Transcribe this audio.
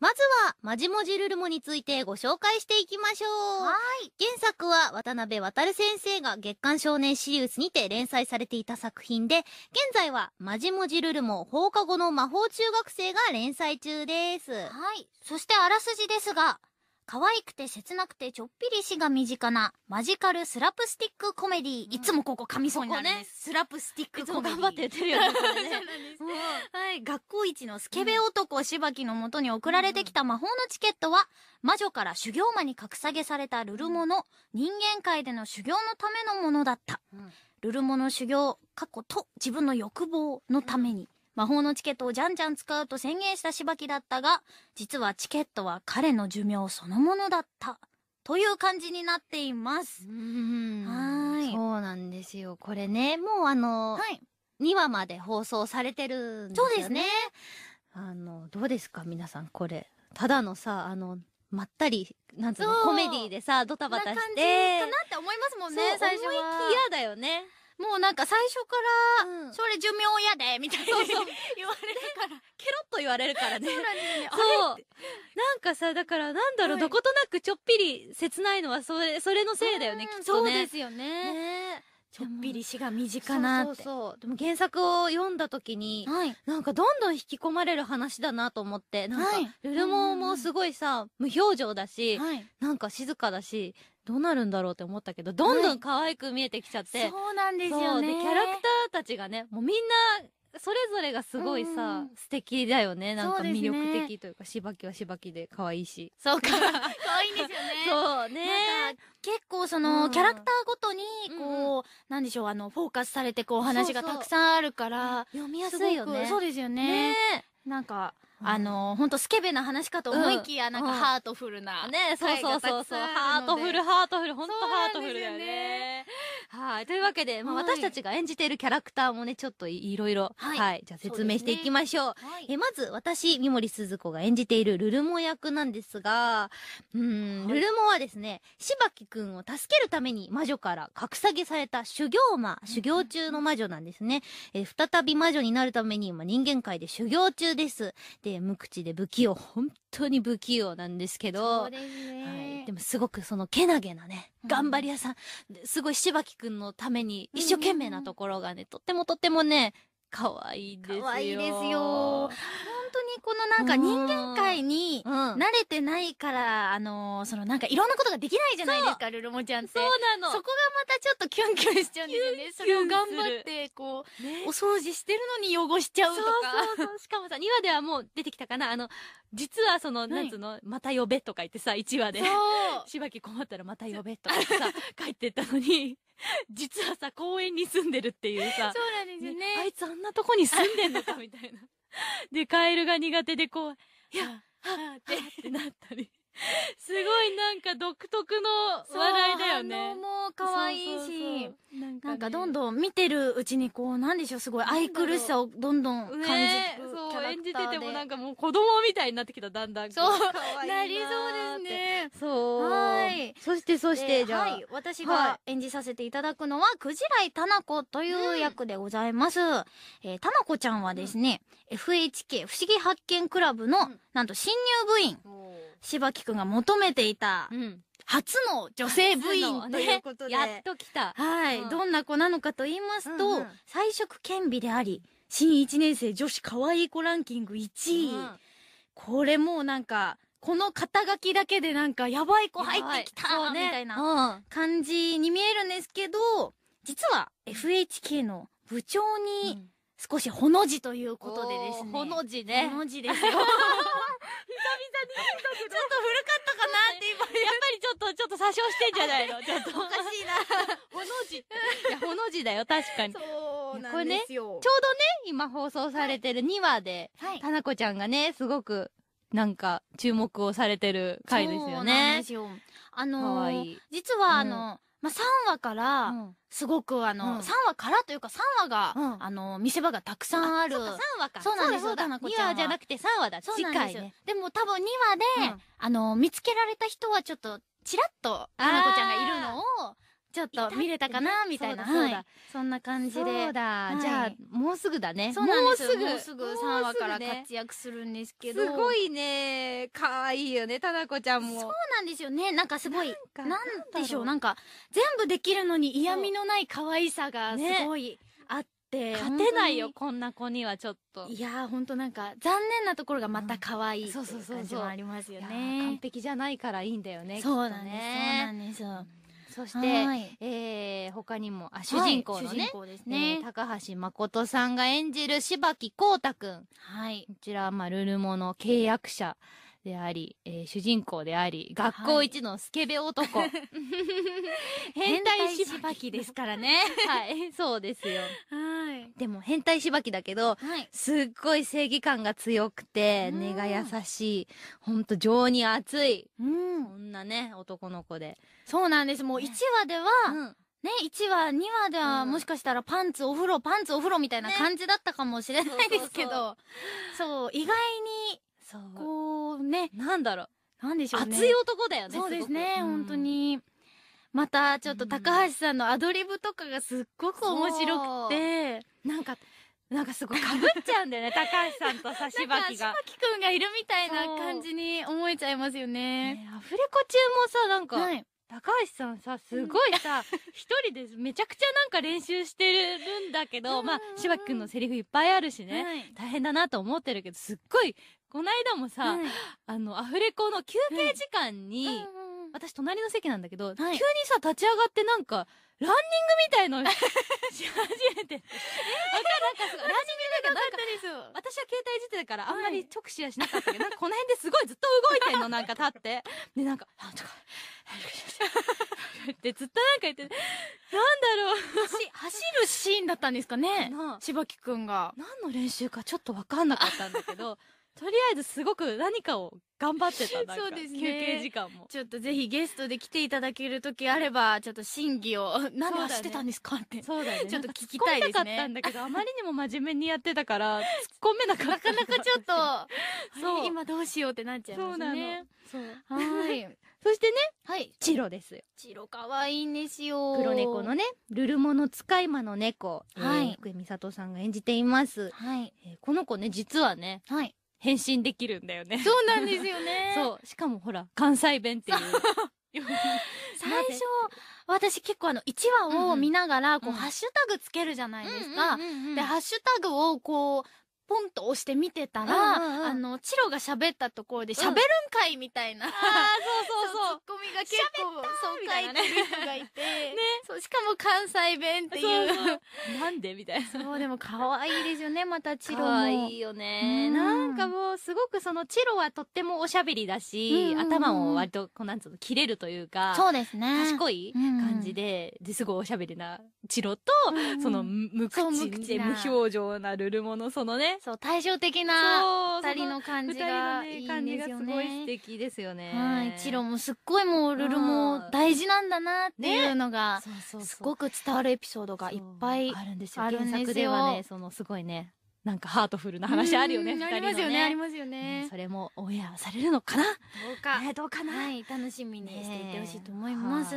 まずは、まじもじるるもについてご紹介していきましょう。はい。原作は渡辺渡先生が月刊少年シリウスにて連載されていた作品で、現在は、まじもじるるも放課後の魔法中学生が連載中です。はい。そしてあらすじですが、可愛くて切なくてちょっぴり死が身近なマジカルスラップスティックコメディ、ー。いつもここ噛みそうになるねスラップスティックコメディ頑張ってやってるよはい、学校一のスケベ男しばきのもとに送られてきた魔法のチケットは、魔女から修行魔に格下げされたルルモの人間界での修行のためのものだった、ルルモの修行過去と自分の欲望のために、うん魔法のチケットをじゃんじゃん使うと宣言したしばきだったが、実はチケットは彼の寿命そのものだった。という感じになっています。はい。そうなんですよ。これね、もうあの、はい、2話まで放送されてるんですよね。そうですね。あの、どうですか皆さん、これ。ただのさ、あの、まったり、なんつうの、コメディでさ、ドタバタして。かなって思いますもんね、最初は。思いきやだよね。もうなんか最初から、それ寿命やで、みたいにそうそう言われるから。ケロッと言われるからね。そうなんかさ、だからなんだろう、どことなくちょっぴり切ないのは、それ、それのせいだよね、きっとね。そうですよねちょっぴり死が身近なそうそうでも原作を読んだ時に、はい、なんかどんどん引き込まれる話だなと思ってなんか、はい、ルルモもすごいさ、無表情だし、はい、なんか静かだしどうなるんだろうって思ったけどどんどん可愛く見えてきちゃって、そうなんですよねでキャラクターたちがねもうみんなそれぞれがすごいさ、うん、素敵だよね。なんか魅力的というか、しばきはしばきで可愛いし。そうか。可愛いんですよね。そうね。結構その、うん、キャラクターごとに、こう、うん、なんでしょう、あの、フォーカスされて、こう、話がたくさんあるから。そうそう読みやすいよね。そうですよね。ねなんか、あの、ほんとスケベな話かと思いきや、なんかハートフルな。ね、そうそうそうそう。ハートフル、ハートフル、ほんとハートフルだよね。はい。というわけで、まあ私たちが演じているキャラクターもね、ちょっといろいろ、はい。じゃあ説明していきましょう。えまず、私、三森鈴子が演じているルルモ役なんですが、うん、ルルモはですね、しばきくんを助けるために魔女から格下げされた修行魔、修行中の魔女なんですね。え再び魔女になるために今人間界で修行中です。でて無口で不器用本当に不器用なんですけどはい、でもすごくそのけなげなね、頑張り屋さんすごい柴木君のために一生懸命なところがね、うんとってもとってもね可愛いですよ。可愛いですよ。にこのなんか人間界に慣れてないから、あのー、そのなんかいろんなことができないじゃないですか、ルルモちゃんって。そうなの。そこがまたちょっとキュンキュンしちゃうんですよね。それを頑張って、こう、ね、お掃除してるのに汚しちゃうとか。そうそうしかもさ、2話ではもう出てきたかなあの、実はその、なんつうの、また呼べとか言ってさ、1話で。しばき困ったらまた呼べとかさ、帰ってったのに。実はさ公園に住んでるっていうさそうなんですよね、ね、あいつあんなとこに住んでんのかみたいなで、カエルが苦手でこう、いや、はぁ、ってなったり。すごいなんか独特の笑いだよね。そうもう可愛いしなんかどんどん見てるうちにこう、なんでしょう、すごい愛くるしさをどんどん感じる、ね、そう、演じててもなんかもう子供みたいになってきた、だんだん。そう、いいななりそうですね。そう。はい。そしてそして、じゃあ。はい、私が演じさせていただくのは、くじらいたなこという役でございます。うん、えー、たなこちゃんはですね、うん、FHK 不思議発見クラブの、うん、なんと新入部員。柴木くんが求めていた、初の女性部員で、やっと来た。はい、どんな子なのかと言いますと、う色兼備であり、新一年生女子可愛い子ランキング1位。これもうなんか、この肩書きだけでなんか、やばい子入ってきた、みたいな感じに見えるんですけど、実は FHK の部長に、少しほの字ということでですね。ほの字ね。ほの字ですよ。久々にちょっと古かったかなって今、やっぱりちょっと、ちょっと詐称してんじゃないの ちょっと。おかしいな。ほの字いや、ほの字だよ、確かに。そうなんですよ。これね、ちょうどね、今放送されてる2話で、たなこちゃんがね、すごく、なんか、注目をされてる回ですよね。そうなんですよ。あのー、いい実はあの、まあ、3話から、すごくあの、う3話からというか3話が、あの、見せ場がたくさんある。そか、3話か。そうなんですよ、か2話じゃなくて3話だ。そうなんですよ。でも多分2話で、あの、見つけられた人はちょっと、ちらっと、かなこちゃんがいるちょっと見れたかなみたいな、はい、そんな感じでそうだ、はい、じゃあもうすぐだねそうなんですもうすぐ3話から活躍するんですけどすごいね可愛いよねたなこちゃんもそうなんですよねなんかすごいなんでしょうなんか全部できるのに嫌味のない可愛さがすごい、あってっ勝てないよこんな子にはちょっといやーほんとなんか残念なところがまた可愛い、うん、そうそうそうそう完璧じゃないからいいんだよねそうだねそうなんですよ、うんそして、えー、他にも、あ、主人公のね、ねえ高橋誠さんが演じる柴木光太くん。はい。こちらは、まあ、ルルモの契約者。であり、えー、主人公であり、学校一のスケベ男。はい、変態柴木ですからね。はい、そうですよ。でも変態しばきだけど、はい、すっごい正義感が強くて、根が優しい、ほんと情に熱い、うん、なね、男の子で。そうなんです。もう1話では、ね、1話、2話では、もしかしたらパンツ、お風呂、パンツ、お風呂みたいな感じだったかもしれないですけど、ね、そう意外に、そう。こうね。なんだろう。なんでしょうね。熱い男だよね。そうですね、ん、本当に。またちょっと高橋さんのアドリブとかがすっごく面白くて、なんか、なんかすごいかぶっちゃうんだよね、高橋さんとさしばきが。なんか、しばきくんがいるみたいな感じに思えちゃいますよね。ねアフレコ中もさ、なんか、はい、高橋さんさ、すごいさ、一、人でめちゃくちゃなんか練習してるんだけど、まあ、しばきくんのセリフいっぱいあるしね、はい、大変だなと思ってるけど、すっごい、この間もさ、はい、あの、アフレコの休憩時間に、うんうん私隣の席なんだけど、はい、急にさ立ち上がってなんかランニングみたいの し始めて、えー、なんかランニングだけどなんか私は携帯いじってたからあんまり直視はしなかったけど、はい、なんかこの辺ですごいずっと動いてんのなんか立ってでなんか「あちょっと」っ てずっとなんか言ってなんだろう走るシーンだったんですかね柴木くんが何の練習かちょっと分かんなかったんだけど とりあえずすごく何かを頑張ってた。そうですね。休憩時間も。ちょっとぜひゲストで来ていただける時あれば、ちょっと審議を、何をしてたんですかって。そうだね。ちょっと聞きたいですね。突ったかったんだけど、あまりにも真面目にやってたから、突っ込めなかった。なかなかちょっと、そう。今どうしようってなっちゃいますね。そうなの。そう。はい。そしてね、はい。チロですよ。チロ可愛いんですよ。黒猫のね、ルルモの使い魔の猫。はい。福井美里さんが演じています。はい。この子ね、実はね、はい。変身できるんだよね。そうなんですよね。そう。しかもほら、関西弁っていう。最初、私結構あの、1話を見ながら、こう、ハッシュタグつけるじゃないですか。で、ハッシュタグをこう、ポンと押して見てたら、うんうんうん、あの、チロが喋ったところで、喋るんかいみたいな、うん、ああ、そうそうそう。ツッコミが結構、そう書いてる人がいて、ね。そう、しかも関西弁っていう。そうそうなんでみたいな。そう、でも可愛いですよね、またチロも。可愛いよね、うん。なんかもう、すごくその、チロはとってもおしゃべりだし、うんうん、頭も割と、こう、なんつうの、切れるというか。そうですね。賢い感じで、ですごいおしゃべりなチロと、うん、その無口で無表情なルルモのそのねそう対照的な二人の感じがいいんですよね、ね、すごい素敵ですよねはいチロもすっごいもうルルモ大事なんだなっていうのが、ね、すごく伝わるエピソードがいっぱいあるんですよ原作ではねそのすごいねなんかハートフルな話あるよね、ねありますよね、ありますよね。うそれもオンエアされるのかなどうか、ね、どうかな、はい、楽しみにしていてほしいと思います。